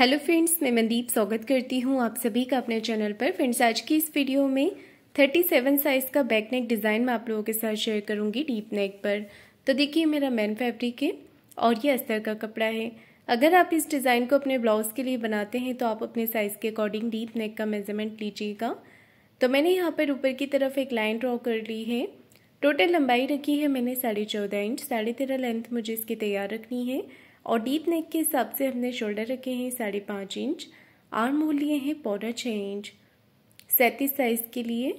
hello friends मैं मनदीप स्वागत करती हूँ आप सभी का अपने चैनल पर फ्रेंड्स आज की इस वीडियो में 37 साइज़ का बैक नेक डिज़ाइन मैं आप लोगों के साथ शेयर करूंगी डीप नेक पर तो देखिए मेरा मैन फैब्रिक है और ये अस्तर का कपड़ा है अगर आप इस डिज़ाइन को अपने ब्लाउज़ के लिए बनाते हैं तो आप अपने साइज़ के अकॉर्डिंग डीप नेक का मेजरमेंट लीजिएगा तो मैंने यहाँ पर ऊपर की तरफ एक लाइन ड्रॉ कर ली है टोटल लंबाई रखी है मैंने साढ़े चौदह इंच साढ़े तेरह लेंथ मुझे इसकी तैयार रखनी है और डीप नेक के हिसाब से हमने शोल्डर रखे हैं साढ़े पाँच इंच आर्म होल लिए हैं पौधा छः इंच सैंतीस साइज़ के लिए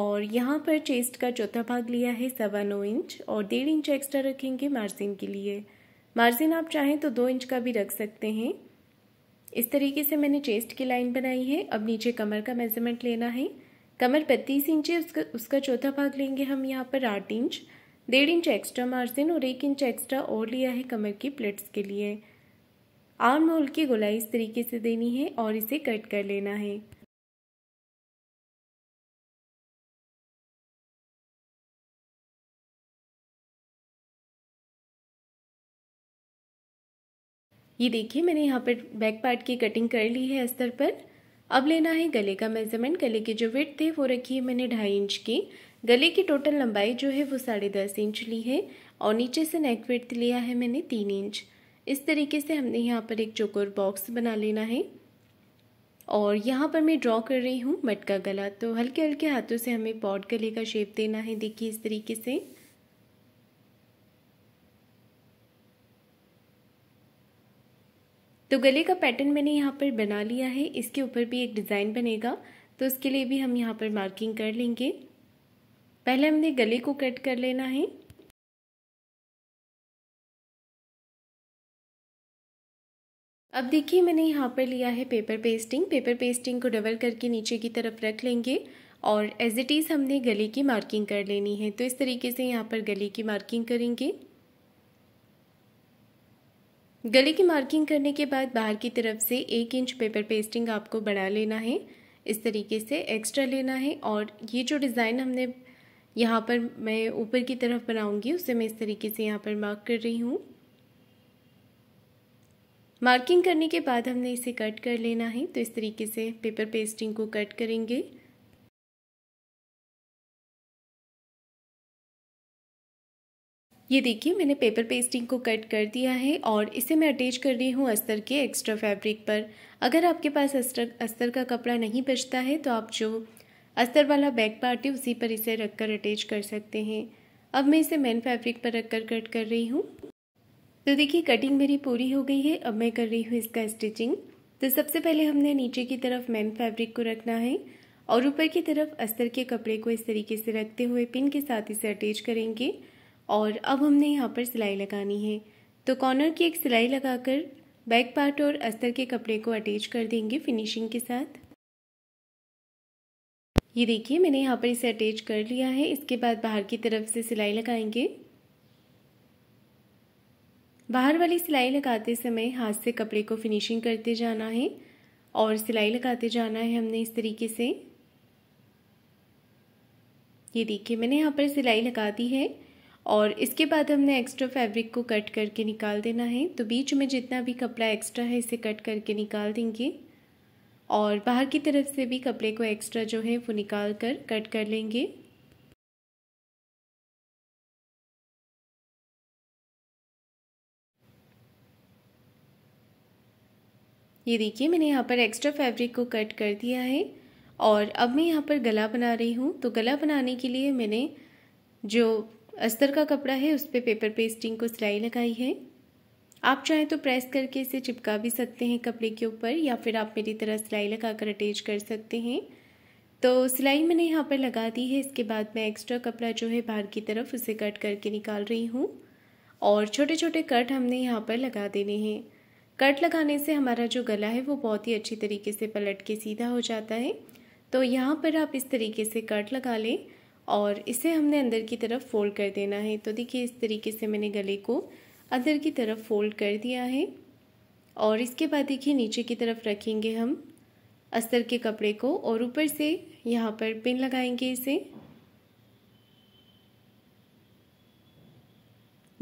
और यहाँ पर चेस्ट का चौथा भाग लिया है सवा नौ इंच और डेढ़ इंच एक्स्ट्रा रखेंगे मार्जिन के लिए मार्जिन आप चाहें तो दो इंच का भी रख सकते हैं इस तरीके से मैंने चेस्ट की लाइन बनाई है अब नीचे कमर का मेजरमेंट लेना है कमर बत्तीस इंच है उसका उसका चौथा भाग लेंगे हम यहाँ पर आठ इंच डेढ़ इंच एक्स्ट्रा मार्जिन और एक इंच एक्स्ट्रा और लिया है कमर की प्लेट्स के लिए आर्म होल की गोलाई इस तरीके से देनी है और इसे कट कर लेना है ये देखिए मैंने यहाँ पर बैक पार्ट की कटिंग कर ली है अस्तर पर अब लेना है गले का मेज़रमेंट गले की जो विथ है वो रखी है मैंने ढाई इंच की गले की टोटल लंबाई जो है वो साढ़े दस इंच ली है और नीचे से नेक वेट लिया है मैंने तीन इंच इस तरीके से हमने यहाँ पर एक चोकोर बॉक्स बना लेना है और यहाँ पर मैं ड्रॉ कर रही हूँ मटका गला तो हल्के हल्के हाथों से हमें पॉट गले का शेप देना है देखिए इस तरीके से तो गले का पैटर्न मैंने यहाँ पर बना लिया है इसके ऊपर भी एक डिज़ाइन बनेगा तो उसके लिए भी हम यहाँ पर मार्किंग कर लेंगे पहले हमने गले को कट कर लेना है अब देखिए मैंने यहाँ पर लिया है पेपर पेस्टिंग पेपर पेस्टिंग को डबल करके नीचे की तरफ रख लेंगे और एज इट इज़ हमने गले की मार्किंग कर लेनी है तो इस तरीके से यहाँ पर गले की मार्किंग करेंगे गले की मार्किंग करने के बाद बाहर की तरफ से एक इंच पेपर पेस्टिंग आपको बढ़ा लेना है इस तरीके से एक्स्ट्रा लेना है और ये जो डिज़ाइन हमने यहाँ पर मैं ऊपर की तरफ बनाऊंगी उसे मैं इस तरीके से यहाँ पर मार्क कर रही हूँ मार्किंग करने के बाद हमने इसे कट कर लेना है तो इस तरीके से पेपर पेस्टिंग को कट करेंगे ये देखिए मैंने पेपर पेस्टिंग को कट कर दिया है और इसे मैं अटैच कर रही हूँ अस्तर के एक्स्ट्रा फैब्रिक पर अगर आपके पास अस्तर अस्तर का कपड़ा नहीं बचता है तो आप जो अस्तर वाला बैक पार्ट है उसी पर इसे रखकर अटैच कर सकते हैं अब मैं इसे मेन फैब्रिक पर रखकर कट कर रही हूँ तो देखिए कटिंग मेरी पूरी हो गई है अब मैं कर रही हूँ इसका स्टिचिंग तो सबसे पहले हमने नीचे की तरफ मेन फैब्रिक को रखना है और ऊपर की तरफ अस्तर के कपड़े को इस तरीके से रखते हुए पिन के साथ इसे अटैच करेंगे और अब हमने यहाँ पर सिलाई लगानी है तो कॉर्नर की एक सिलाई लगाकर बैक पार्ट और अस्तर के कपड़े को अटैच कर देंगे फिनिशिंग के साथ ये देखिए मैंने यहाँ पर इसे अटैच कर लिया है इसके बाद बाहर की तरफ से सिलाई लगाएंगे बाहर वाली सिलाई लगाते समय हाथ से कपड़े को फिनिशिंग करते जाना है और सिलाई लगाते जाना है हमने इस तरीके से ये देखिए मैंने यहाँ पर सिलाई लगा दी है और इसके बाद हमने एक्स्ट्रा फैब्रिक को कट करके निकाल देना है तो बीच में जितना भी कपड़ा एक्स्ट्रा है इसे कट करके निकाल देंगे और बाहर की तरफ से भी कपड़े को एक्स्ट्रा जो है वो निकाल कर कट कर लेंगे ये देखिए मैंने यहाँ पर एक्स्ट्रा फैब्रिक को कट कर दिया है और अब मैं यहाँ पर गला बना रही हूँ तो गला बनाने के लिए मैंने जो अस्तर का कपड़ा है उस पर पे पेपर पेस्टिंग को सिलाई लगाई है आप चाहें तो प्रेस करके इसे चिपका भी सकते हैं कपड़े के ऊपर या फिर आप मेरी तरह सिलाई लगा कर अटैच कर सकते हैं तो सिलाई मैंने यहाँ पर लगा दी है इसके बाद मैं एक्स्ट्रा कपड़ा जो है बाहर की तरफ उसे कट करके निकाल रही हूँ और छोटे छोटे कट हमने यहाँ पर लगा देने हैं कट लगाने से हमारा जो गला है वो बहुत ही अच्छी तरीके से पलट के सीधा हो जाता है तो यहाँ पर आप इस तरीके से कट लगा लें और इसे हमने अंदर की तरफ फोल्ड कर देना है तो देखिए इस तरीके से मैंने गले को अंदर की तरफ फोल्ड कर दिया है और इसके बाद देखिए नीचे की तरफ रखेंगे हम अस्तर के कपड़े को और ऊपर से यहाँ पर पिन लगाएंगे इसे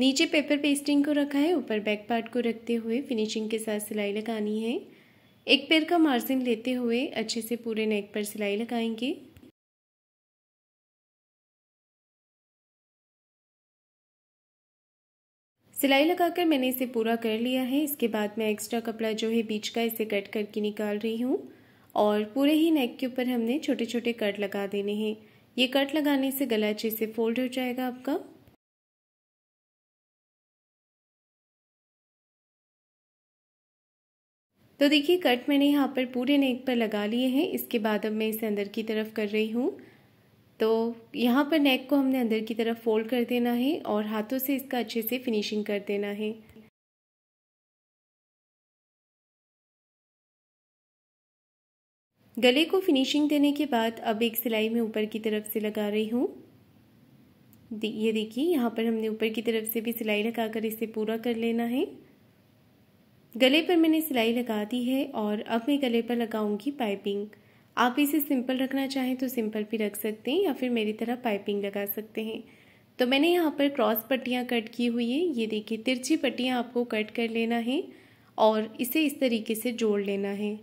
नीचे पेपर पेस्टिंग को रखा है ऊपर बैक पार्ट को रखते हुए फिनिशिंग के साथ सिलाई लगानी है एक पैर का मार्जिन लेते हुए अच्छे से पूरे नेक पर सिलाई लगाएंगे सिलाई लगाकर मैंने इसे पूरा कर लिया है इसके बाद मैं एक्स्ट्रा कपड़ा जो है बीच का इसे कट करके निकाल रही हूँ और पूरे ही नेक के ऊपर हमने छोटे छोटे कट लगा देने हैं ये कट लगाने से गला अच्छे से फोल्ड हो जाएगा आपका तो देखिए कट मैंने यहाँ पर पूरे नेक पर लगा लिए हैं इसके बाद अब मैं इसे अंदर की तरफ कर रही हूँ तो यहाँ पर नेक को हमने अंदर की तरफ फोल्ड कर देना है और हाथों से इसका अच्छे से फिनिशिंग कर देना है गले को फिनिशिंग देने के बाद अब एक सिलाई में ऊपर की तरफ से लगा रही हूँ ये देखिए यहाँ पर हमने ऊपर की तरफ से भी सिलाई लगाकर इसे पूरा कर लेना है गले पर मैंने सिलाई लगा दी है और अब मैं गले पर लगाऊंगी पाइपिंग आप इसे सिंपल रखना चाहें तो सिंपल भी रख सकते हैं या फिर मेरी तरह पाइपिंग लगा सकते हैं तो मैंने यहाँ पर क्रॉस पट्टियाँ कट की हुई है ये देखिए तिरछी पट्टियाँ आपको कट कर लेना है और इसे इस तरीके से जोड़ लेना है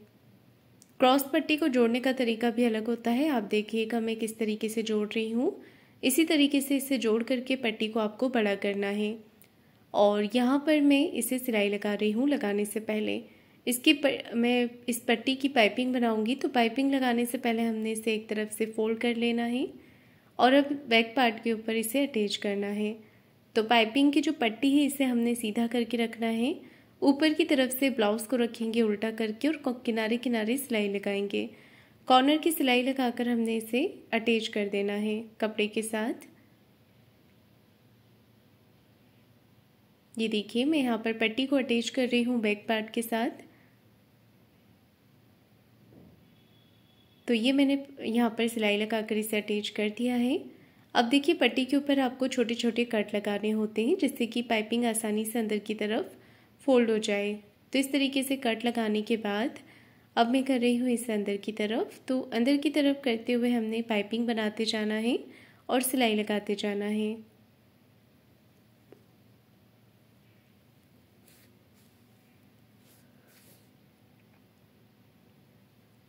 क्रॉस पट्टी को जोड़ने का तरीका भी अलग होता है आप देखिएगा मैं किस तरीके से जोड़ रही हूँ इसी तरीके से इसे जोड़ करके पट्टी को आपको बड़ा करना है और यहाँ पर मैं इसे सिलाई लगा रही हूँ लगाने से पहले इसकी प मैं इस पट्टी की पाइपिंग बनाऊंगी तो पाइपिंग लगाने से पहले हमने इसे एक तरफ से फोल्ड कर लेना है और अब बैक पार्ट के ऊपर इसे अटैच करना है तो पाइपिंग की जो पट्टी है इसे हमने सीधा करके रखना है ऊपर की तरफ से ब्लाउज को रखेंगे उल्टा करके और किनारे किनारे सिलाई लगाएंगे कॉर्नर की सिलाई लगाकर हमने इसे अटैच कर देना है कपड़े के साथ ये देखिए मैं यहाँ पर पट्टी को अटैच कर रही हूँ बैक पार्ट के साथ तो ये मैंने यहाँ पर सिलाई लगा कर इसे अटैच कर दिया है अब देखिए पट्टी के ऊपर आपको छोटे छोटे कट लगाने होते हैं जिससे कि पाइपिंग आसानी से अंदर की तरफ फोल्ड हो जाए तो इस तरीके से कट लगाने के बाद अब मैं कर रही हूँ इसे अंदर की तरफ तो अंदर की तरफ करते हुए हमने पाइपिंग बनाते जाना है और सिलाई लगाते जाना है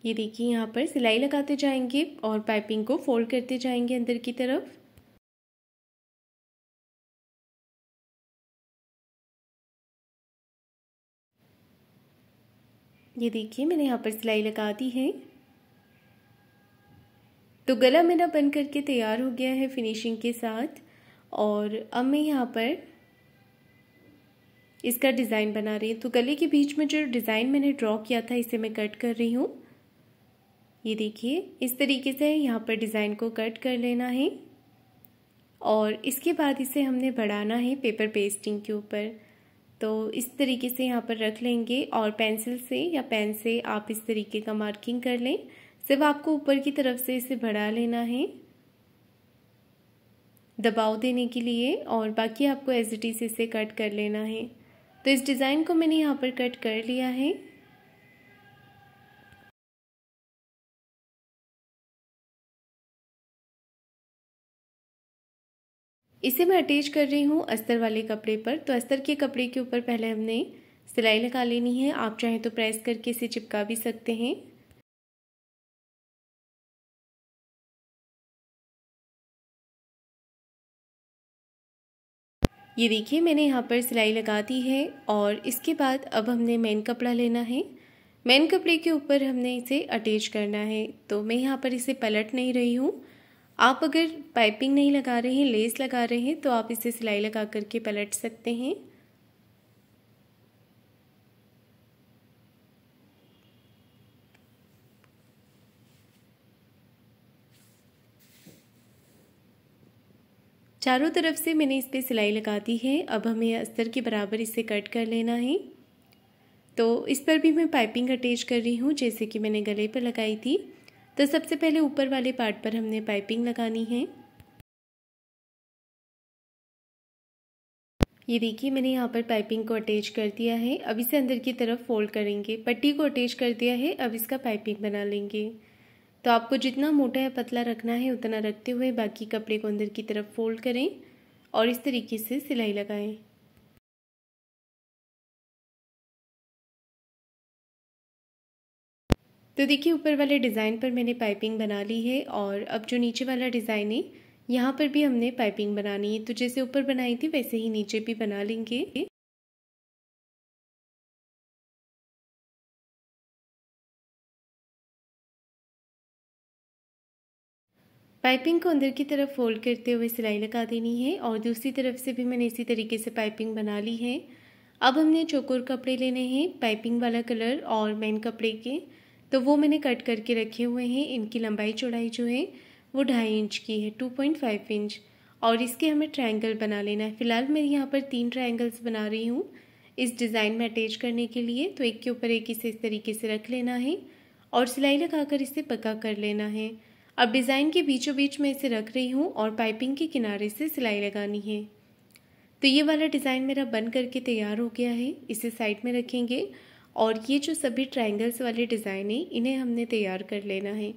ये देखिए यहाँ पर सिलाई लगाते जाएंगे और पाइपिंग को फोल्ड करते जाएंगे अंदर की तरफ ये देखिए मैंने यहाँ पर सिलाई लगा दी है तो गला मेरा बन करके तैयार हो गया है फिनिशिंग के साथ और अब मैं यहाँ पर इसका डिज़ाइन बना रही हूँ तो गले के बीच में जो डिज़ाइन मैंने ड्रॉ किया था इसे मैं कट कर रही हूँ ये देखिए इस तरीके से यहाँ पर डिज़ाइन को कट कर लेना है और इसके बाद इसे हमने बढ़ाना है पेपर पेस्टिंग के ऊपर तो इस तरीके से यहाँ पर रख लेंगे और पेंसिल से या पेन से आप इस तरीके का मार्किंग कर लें सिर्फ आपको ऊपर की तरफ से इसे बढ़ा लेना है दबाव देने के लिए और बाकी आपको एज इट इज़ इसे कट कर लेना है तो इस डिज़ाइन को मैंने यहाँ पर कट कर लिया है इसे मैं अटैच कर रही हूँ अस्तर वाले कपड़े पर तो अस्तर के कपड़े के ऊपर पहले हमने सिलाई लगा लेनी है आप चाहें तो प्रेस करके इसे चिपका भी सकते हैं ये देखिए मैंने यहाँ पर सिलाई लगा दी है और इसके बाद अब हमने मेन कपड़ा लेना है मेन कपड़े के ऊपर हमने इसे अटैच करना है तो मैं यहाँ पर इसे पलट नहीं रही हूँ आप अगर पाइपिंग नहीं लगा रहे हैं लेस लगा रहे हैं तो आप इसे सिलाई लगा करके पलट सकते हैं चारों तरफ से मैंने इस पर सिलाई लगा दी है अब हमें अस्तर के बराबर इसे कट कर लेना है तो इस पर भी मैं पाइपिंग अटैच कर रही हूँ जैसे कि मैंने गले पर लगाई थी तो सबसे पहले ऊपर वाले पार्ट पर हमने पाइपिंग लगानी है ये देखिए मैंने यहाँ पर पाइपिंग को अटैच कर दिया है अब इसे अंदर की तरफ फोल्ड करेंगे पट्टी को अटैच कर दिया है अब इसका पाइपिंग बना लेंगे तो आपको जितना मोटा या पतला रखना है उतना रखते हुए बाकी कपड़े को अंदर की तरफ फोल्ड करें और इस तरीके से सिलाई लगाएं तो देखिए ऊपर वाले डिज़ाइन पर मैंने पाइपिंग बना ली है और अब जो नीचे वाला डिज़ाइन है यहाँ पर भी हमने पाइपिंग बनानी है तो जैसे ऊपर बनाई थी वैसे ही नीचे भी बना लेंगे पाइपिंग को अंदर की तरफ फोल्ड करते हुए सिलाई लगा देनी है और दूसरी तरफ से भी मैंने इसी तरीके से पाइपिंग बना ली है अब हमने चोकोर कपड़े लेने हैं पाइपिंग वाला कलर और मेन कपड़े के तो वो मैंने कट करके रखे हुए हैं इनकी लंबाई चौड़ाई जो है वो ढाई इंच की है टू पॉइंट फाइव इंच और इसके हमें ट्रायंगल बना लेना है फ़िलहाल मैं यहाँ पर तीन ट्रायंगल्स बना रही हूँ इस डिज़ाइन में अटैच करने के लिए तो एक के ऊपर एक इसे इस तरीके से रख लेना है और सिलाई लगाकर इसे पका कर लेना है अब डिज़ाइन के बीचों बीच में इसे रख रही हूँ और पाइपिंग के किनारे से सिलाई लगानी है तो ये वाला डिज़ाइन मेरा बन करके तैयार हो गया है इसे साइड में रखेंगे और ये जो सभी ट्रायंगल्स वाले डिज़ाइन हैं इन्हें हमने तैयार कर लेना है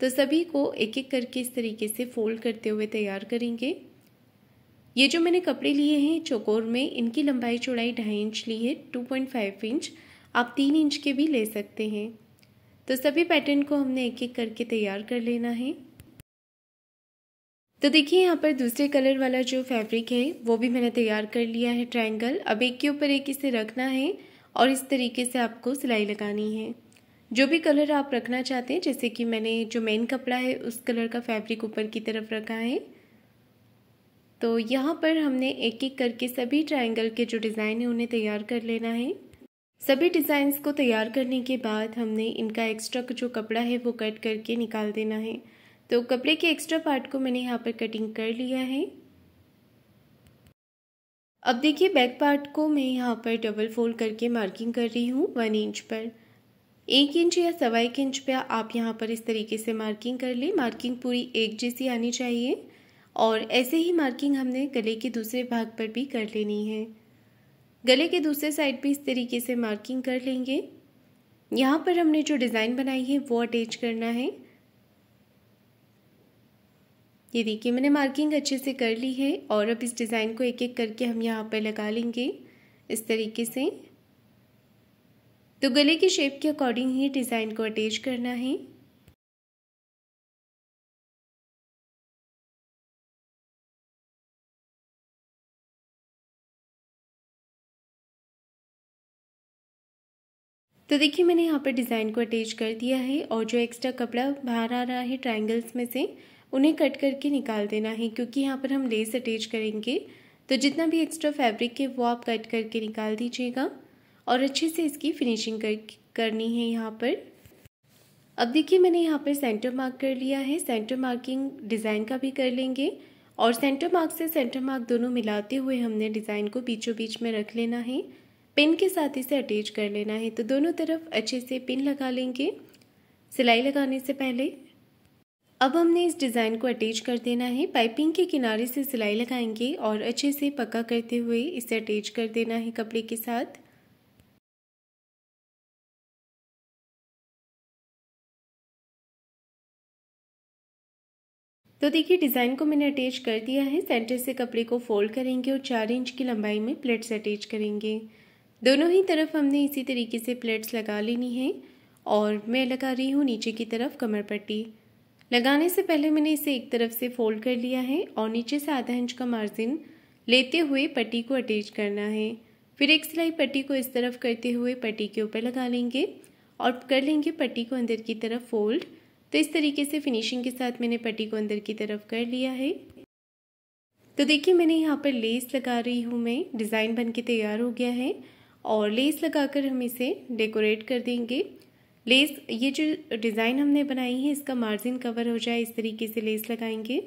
तो सभी को एक एक करके इस तरीके से फोल्ड करते हुए तैयार करेंगे ये जो मैंने कपड़े लिए हैं चौकोर में इनकी लंबाई चौड़ाई ढाई इंच ली है टू पॉइंट फाइव इंच आप तीन इंच के भी ले सकते हैं तो सभी पैटर्न को हमने एक एक करके तैयार कर लेना है तो देखिए यहाँ पर दूसरे कलर वाला जो फैब्रिक है वो भी मैंने तैयार कर लिया है ट्रायंगल अब एक के ऊपर एक इसे रखना है और इस तरीके से आपको सिलाई लगानी है जो भी कलर आप रखना चाहते हैं जैसे कि मैंने जो मेन कपड़ा है उस कलर का फैब्रिक ऊपर की तरफ रखा है तो यहाँ पर हमने एक एक करके सभी ट्रायंगल के जो डिज़ाइन है उन्हें तैयार कर लेना है सभी डिज़ाइंस को तैयार करने के बाद हमने इनका एक्स्ट्रा जो कपड़ा है वो कट करके निकाल देना है तो कपड़े के एक्स्ट्रा पार्ट को मैंने यहाँ पर कटिंग कर लिया है अब देखिए बैक पार्ट को मैं यहाँ पर डबल फोल्ड करके मार्किंग कर रही हूँ वन इंच पर एक इंच या सवा एक इंच पे आप यहाँ पर इस तरीके से मार्किंग कर लें मार्किंग पूरी एक जैसी आनी चाहिए और ऐसे ही मार्किंग हमने गले के दूसरे भाग पर भी कर लेनी है गले के दूसरे साइड पर इस तरीके से मार्किंग कर लेंगे यहाँ पर हमने जो डिज़ाइन बनाई है वो अटैच करना है ये देखिए मैंने मार्किंग अच्छे से कर ली है और अब इस डिज़ाइन को एक एक करके हम यहाँ पर लगा लेंगे इस तरीके से तो गले की शेप के अकॉर्डिंग ही डिज़ाइन को अटैच करना है तो देखिए मैंने यहाँ पर डिज़ाइन को अटैच कर दिया है और जो एक्स्ट्रा कपड़ा बाहर आ रहा है ट्रायंगल्स में से उन्हें कट करके निकाल देना है क्योंकि यहाँ पर हम लेस अटैच करेंगे तो जितना भी एक्स्ट्रा फैब्रिक है वो आप कट करके निकाल दीजिएगा और अच्छे से इसकी फिनिशिंग कर करनी है यहाँ पर अब देखिए मैंने यहाँ पर सेंटर मार्क कर लिया है सेंटर मार्किंग डिज़ाइन का भी कर लेंगे और सेंटर मार्क से सेंटर मार्क दोनों मिलाते हुए हमने डिज़ाइन को बीचों बीच में रख लेना है पिन के साथ इसे अटैच कर लेना है तो दोनों तरफ अच्छे से पिन लगा लेंगे सिलाई लगाने से पहले अब हमने इस डिज़ाइन को अटैच कर देना है पाइपिंग के किनारे से सिलाई लगाएंगे और अच्छे से पक्का करते हुए इसे अटैच कर देना है कपड़े के साथ तो देखिए डिज़ाइन को मैंने अटैच कर दिया है सेंटर से कपड़े को फोल्ड करेंगे और चार इंच की लंबाई में प्लेट्स अटैच करेंगे दोनों ही तरफ हमने इसी तरीके से प्लेट्स लगा लेनी है और मैं लगा रही हूँ नीचे की तरफ कमर पट्टी लगाने से पहले मैंने इसे एक तरफ से फोल्ड कर लिया है और नीचे से आधा इंच का मार्जिन लेते हुए पट्टी को अटैच करना है फिर एक सिलाई पट्टी को इस तरफ करते हुए पट्टी के ऊपर लगा लेंगे और कर लेंगे पट्टी को अंदर की तरफ फोल्ड तो इस तरीके से फिनिशिंग के साथ मैंने पट्टी को अंदर की तरफ कर लिया है तो देखिए मैंने यहाँ पर लेस लगा रही हूँ मैं डिज़ाइन बन के तैयार हो गया है और लेस लगाकर हम इसे डेकोरेट कर देंगे लेस ये जो डिज़ाइन हमने बनाई है इसका मार्जिन कवर हो जाए इस तरीके से लेस लगाएंगे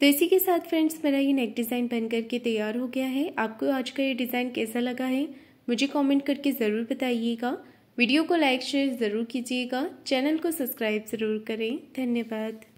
तो इसी के साथ फ्रेंड्स मेरा ये नेक डिज़ाइन बन करके तैयार हो गया है आपको आज का ये डिज़ाइन कैसा लगा है मुझे कमेंट करके ज़रूर बताइएगा वीडियो को लाइक शेयर ज़रूर कीजिएगा चैनल को सब्सक्राइब ज़रूर करें धन्यवाद